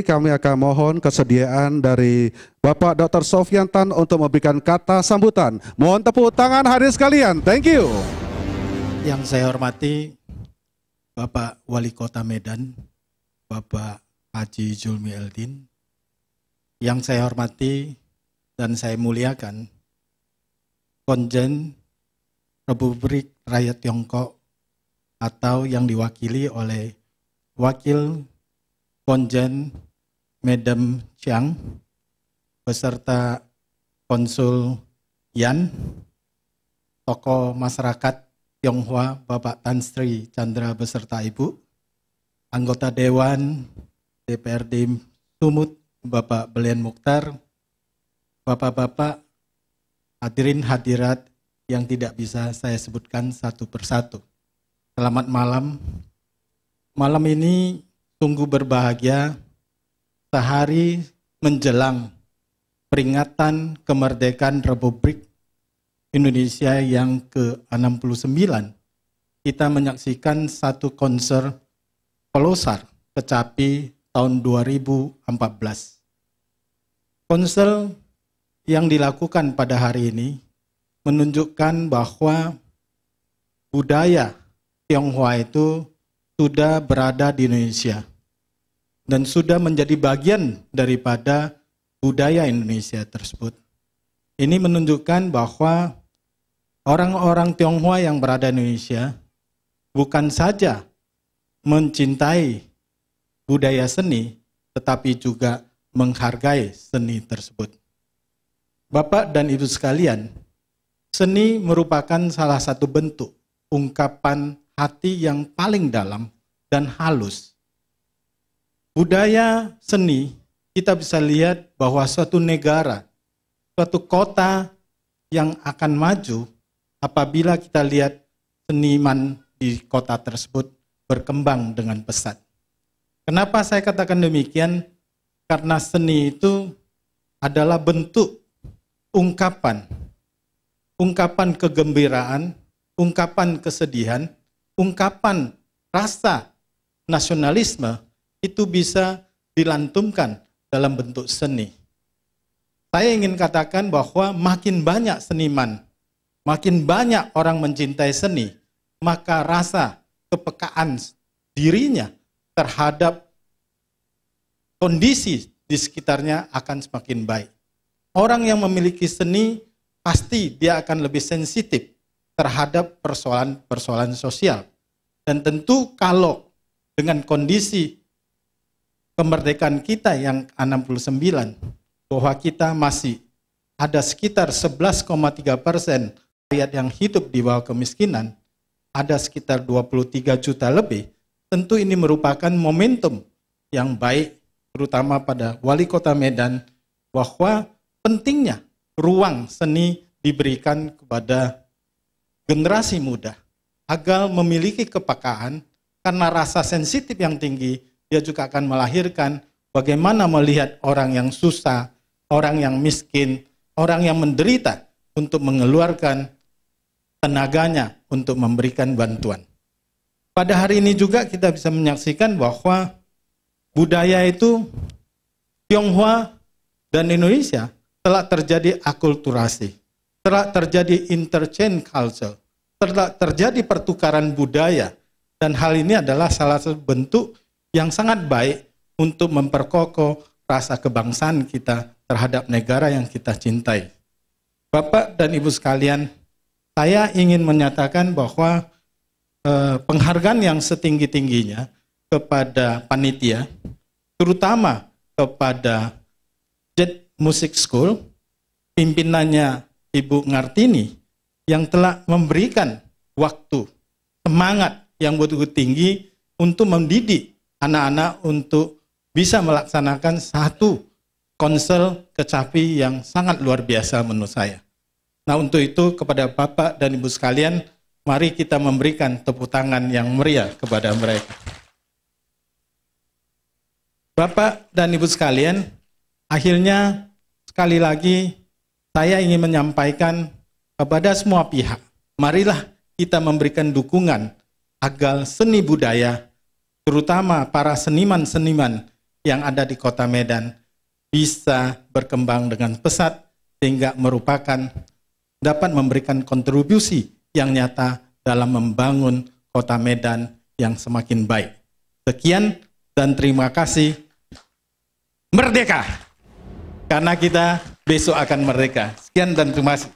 kami akan mohon kesediaan dari Bapak Dr. Sofian Tan untuk memberikan kata sambutan. Mohon tepuk tangan hadir sekalian. Thank you. Yang saya hormati Bapak Wali Kota Medan, Bapak Haji Julmi Eldin. Yang saya hormati dan saya muliakan Konjen Republik Rakyat Tiongkok atau yang diwakili oleh Wakil Konjen Madam Chiang, beserta Konsul Yan, tokoh masyarakat Tionghoa Bapak Tan Sri Chandra beserta Ibu, anggota Dewan DPRD Sumut Bapak Belian Mukhtar, Bapak-Bapak, hadirin hadirat yang tidak bisa saya sebutkan satu persatu. Selamat malam. Malam ini sungguh berbahagia sehari menjelang peringatan kemerdekaan Republik Indonesia yang ke-69, kita menyaksikan satu konser Pelosar Kecapi tahun 2014. Konser yang dilakukan pada hari ini menunjukkan bahwa budaya Tionghoa itu sudah berada di Indonesia dan sudah menjadi bagian daripada budaya Indonesia tersebut. Ini menunjukkan bahwa orang-orang Tionghoa yang berada di Indonesia bukan saja mencintai budaya seni, tetapi juga menghargai seni tersebut. Bapak dan Ibu sekalian, seni merupakan salah satu bentuk ungkapan hati yang paling dalam dan halus budaya seni, kita bisa lihat bahwa suatu negara, suatu kota yang akan maju apabila kita lihat seniman di kota tersebut berkembang dengan pesat. Kenapa saya katakan demikian? Karena seni itu adalah bentuk ungkapan, ungkapan kegembiraan, ungkapan kesedihan, ungkapan rasa nasionalisme itu bisa dilantumkan dalam bentuk seni. Saya ingin katakan bahwa makin banyak seniman, makin banyak orang mencintai seni, maka rasa kepekaan dirinya terhadap kondisi di sekitarnya akan semakin baik. Orang yang memiliki seni pasti dia akan lebih sensitif terhadap persoalan-persoalan sosial. Dan tentu kalau dengan kondisi kemerdekaan kita yang 69 bahwa kita masih ada sekitar 11,3 persen rakyat yang hidup di bawah kemiskinan, ada sekitar 23 juta lebih, tentu ini merupakan momentum yang baik terutama pada wali kota Medan bahwa pentingnya ruang seni diberikan kepada generasi muda agar memiliki kepekaan karena rasa sensitif yang tinggi dia juga akan melahirkan bagaimana melihat orang yang susah, orang yang miskin, orang yang menderita untuk mengeluarkan tenaganya untuk memberikan bantuan. Pada hari ini juga kita bisa menyaksikan bahwa budaya itu Tionghoa dan Indonesia telah terjadi akulturasi, telah terjadi interchange culture, telah terjadi pertukaran budaya, dan hal ini adalah salah satu bentuk yang sangat baik untuk memperkokoh rasa kebangsaan kita terhadap negara yang kita cintai. Bapak dan Ibu sekalian, saya ingin menyatakan bahwa eh, penghargaan yang setinggi-tingginya kepada panitia, terutama kepada Jet Music School, pimpinannya Ibu Ngartini, yang telah memberikan waktu, semangat yang begitu tinggi untuk mendidik anak-anak untuk bisa melaksanakan satu konsel kecapi yang sangat luar biasa menurut saya. Nah untuk itu kepada Bapak dan Ibu sekalian, mari kita memberikan tepuk tangan yang meriah kepada mereka. Bapak dan Ibu sekalian, akhirnya sekali lagi saya ingin menyampaikan kepada semua pihak, marilah kita memberikan dukungan agar seni budaya terutama para seniman-seniman yang ada di kota Medan bisa berkembang dengan pesat sehingga merupakan dapat memberikan kontribusi yang nyata dalam membangun kota Medan yang semakin baik. Sekian dan terima kasih. Merdeka! Karena kita besok akan merdeka. Sekian dan terima kasih.